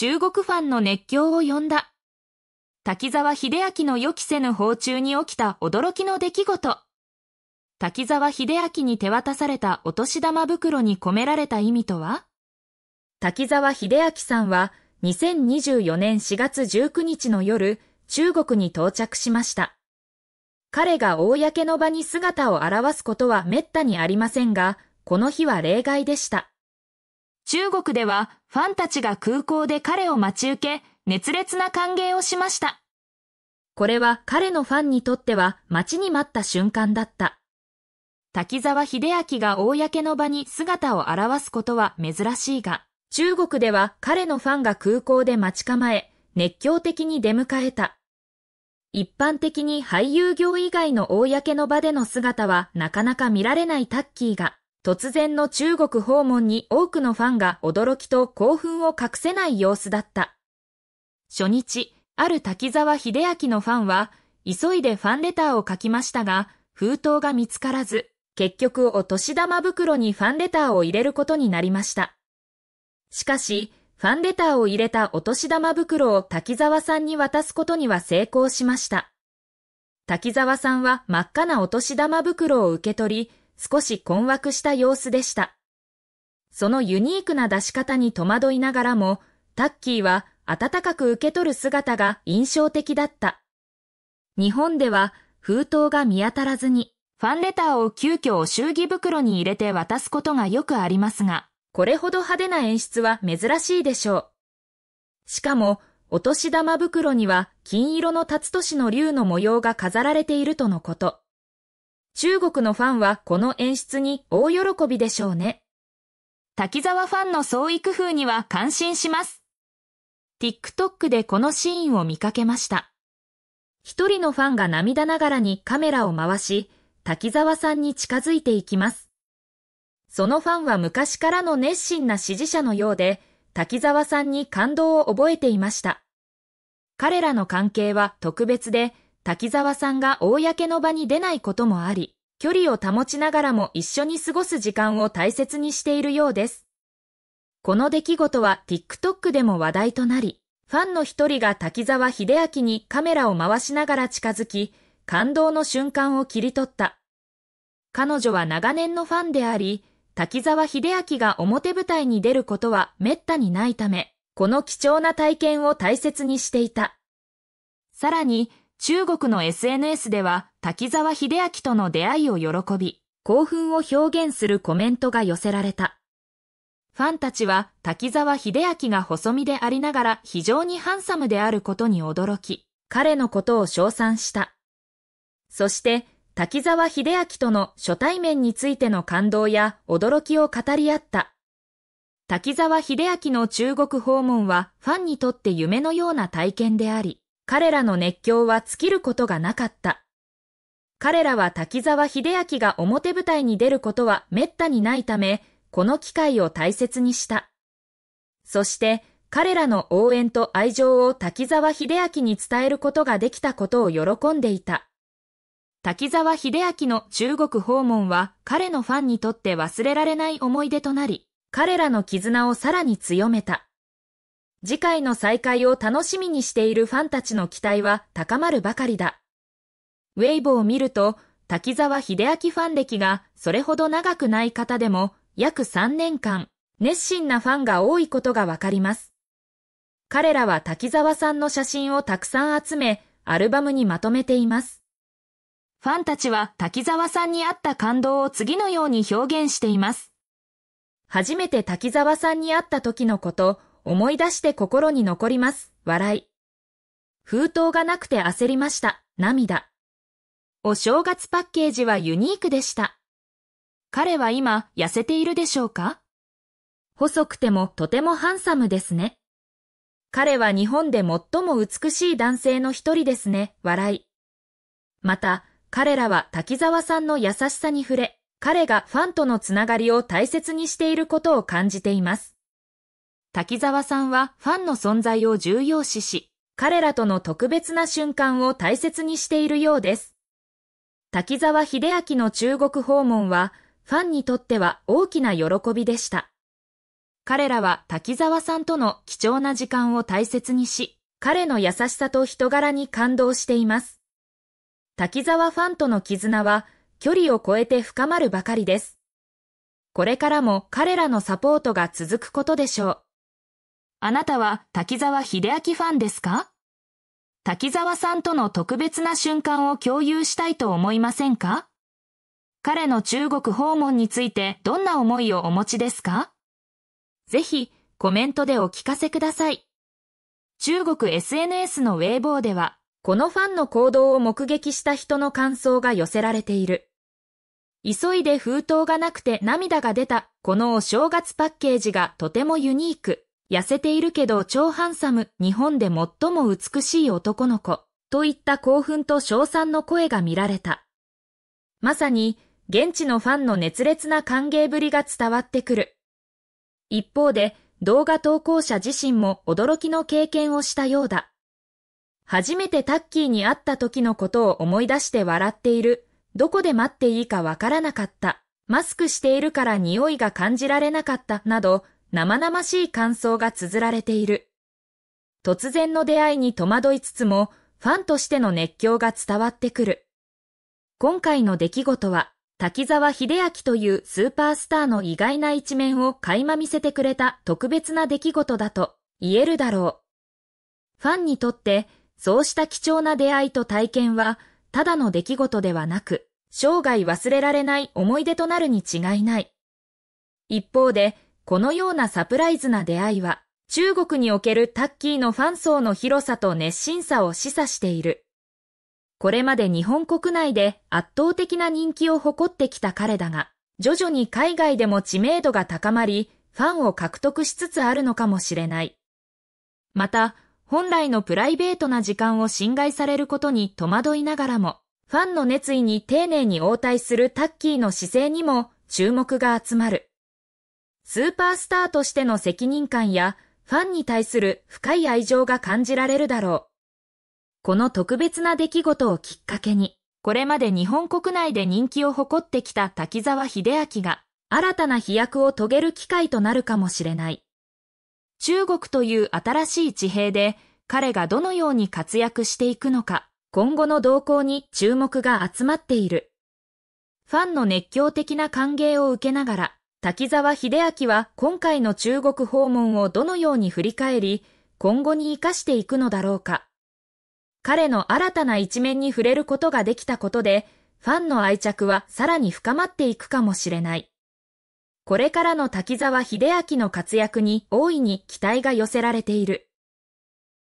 中国ファンの熱狂を呼んだ。滝沢秀明の予期せぬ訪中に起きた驚きの出来事。滝沢秀明に手渡されたお年玉袋に込められた意味とは滝沢秀明さんは2024年4月19日の夜、中国に到着しました。彼が公の場に姿を現すことは滅多にありませんが、この日は例外でした。中国ではファンたちが空港で彼を待ち受け、熱烈な歓迎をしました。これは彼のファンにとっては待ちに待った瞬間だった。滝沢秀明が公の場に姿を現すことは珍しいが、中国では彼のファンが空港で待ち構え、熱狂的に出迎えた。一般的に俳優業以外の公の場での姿はなかなか見られないタッキーが、突然の中国訪問に多くのファンが驚きと興奮を隠せない様子だった。初日、ある滝沢秀明のファンは、急いでファンレターを書きましたが、封筒が見つからず、結局お年玉袋にファンレターを入れることになりました。しかし、ファンレターを入れたお年玉袋を滝沢さんに渡すことには成功しました。滝沢さんは真っ赤なお年玉袋を受け取り、少し困惑した様子でした。そのユニークな出し方に戸惑いながらも、タッキーは温かく受け取る姿が印象的だった。日本では封筒が見当たらずに、ファンレターを急遽祝儀袋に入れて渡すことがよくありますが、これほど派手な演出は珍しいでしょう。しかも、お年玉袋には金色の辰年の竜の模様が飾られているとのこと。中国のファンはこの演出に大喜びでしょうね。滝沢ファンの創意工夫には感心します。TikTok でこのシーンを見かけました。一人のファンが涙ながらにカメラを回し、滝沢さんに近づいていきます。そのファンは昔からの熱心な支持者のようで、滝沢さんに感動を覚えていました。彼らの関係は特別で、滝沢さんが公の場に出ないこともあり、距離を保ちながらも一緒に過ごす時間を大切にしているようです。この出来事は TikTok でも話題となり、ファンの一人が滝沢秀明にカメラを回しながら近づき、感動の瞬間を切り取った。彼女は長年のファンであり、滝沢秀明が表舞台に出ることは滅多にないため、この貴重な体験を大切にしていた。さらに、中国の SNS では滝沢秀明との出会いを喜び、興奮を表現するコメントが寄せられた。ファンたちは滝沢秀明が細身でありながら非常にハンサムであることに驚き、彼のことを称賛した。そして、滝沢秀明との初対面についての感動や驚きを語り合った。滝沢秀明の中国訪問はファンにとって夢のような体験であり、彼らの熱狂は尽きることがなかった。彼らは滝沢秀明が表舞台に出ることは滅多にないため、この機会を大切にした。そして、彼らの応援と愛情を滝沢秀明に伝えることができたことを喜んでいた。滝沢秀明の中国訪問は彼のファンにとって忘れられない思い出となり、彼らの絆をさらに強めた。次回の再会を楽しみにしているファンたちの期待は高まるばかりだ。ウェイボーを見ると、滝沢秀明ファン歴がそれほど長くない方でも約3年間、熱心なファンが多いことがわかります。彼らは滝沢さんの写真をたくさん集め、アルバムにまとめています。ファンたちは滝沢さんにあった感動を次のように表現しています。初めて滝沢さんに会った時のこと、思い出して心に残ります。笑い。封筒がなくて焦りました。涙。お正月パッケージはユニークでした。彼は今痩せているでしょうか細くてもとてもハンサムですね。彼は日本で最も美しい男性の一人ですね。笑い。また、彼らは滝沢さんの優しさに触れ、彼がファンとのつながりを大切にしていることを感じています。滝沢さんはファンの存在を重要視し、彼らとの特別な瞬間を大切にしているようです。滝沢秀明の中国訪問は、ファンにとっては大きな喜びでした。彼らは滝沢さんとの貴重な時間を大切にし、彼の優しさと人柄に感動しています。滝沢ファンとの絆は、距離を超えて深まるばかりです。これからも彼らのサポートが続くことでしょう。あなたは滝沢秀明ファンですか滝沢さんとの特別な瞬間を共有したいと思いませんか彼の中国訪問についてどんな思いをお持ちですかぜひコメントでお聞かせください。中国 SNS のウェイボーでは、このファンの行動を目撃した人の感想が寄せられている。急いで封筒がなくて涙が出た、このお正月パッケージがとてもユニーク。痩せているけど超ハンサム、日本で最も美しい男の子、といった興奮と称賛の声が見られた。まさに、現地のファンの熱烈な歓迎ぶりが伝わってくる。一方で、動画投稿者自身も驚きの経験をしたようだ。初めてタッキーに会った時のことを思い出して笑っている。どこで待っていいかわからなかった。マスクしているから匂いが感じられなかった。など、生々しい感想が綴られている。突然の出会いに戸惑いつつも、ファンとしての熱狂が伝わってくる。今回の出来事は、滝沢秀明というスーパースターの意外な一面を垣間見せてくれた特別な出来事だと言えるだろう。ファンにとって、そうした貴重な出会いと体験は、ただの出来事ではなく、生涯忘れられない思い出となるに違いない。一方で、このようなサプライズな出会いは、中国におけるタッキーのファン層の広さと熱心さを示唆している。これまで日本国内で圧倒的な人気を誇ってきた彼だが、徐々に海外でも知名度が高まり、ファンを獲得しつつあるのかもしれない。また、本来のプライベートな時間を侵害されることに戸惑いながらも、ファンの熱意に丁寧に応対するタッキーの姿勢にも注目が集まる。スーパースターとしての責任感やファンに対する深い愛情が感じられるだろう。この特別な出来事をきっかけに、これまで日本国内で人気を誇ってきた滝沢秀明が、新たな飛躍を遂げる機会となるかもしれない。中国という新しい地平で、彼がどのように活躍していくのか、今後の動向に注目が集まっている。ファンの熱狂的な歓迎を受けながら、滝沢秀明は今回の中国訪問をどのように振り返り、今後に活かしていくのだろうか。彼の新たな一面に触れることができたことで、ファンの愛着はさらに深まっていくかもしれない。これからの滝沢秀明の活躍に大いに期待が寄せられている。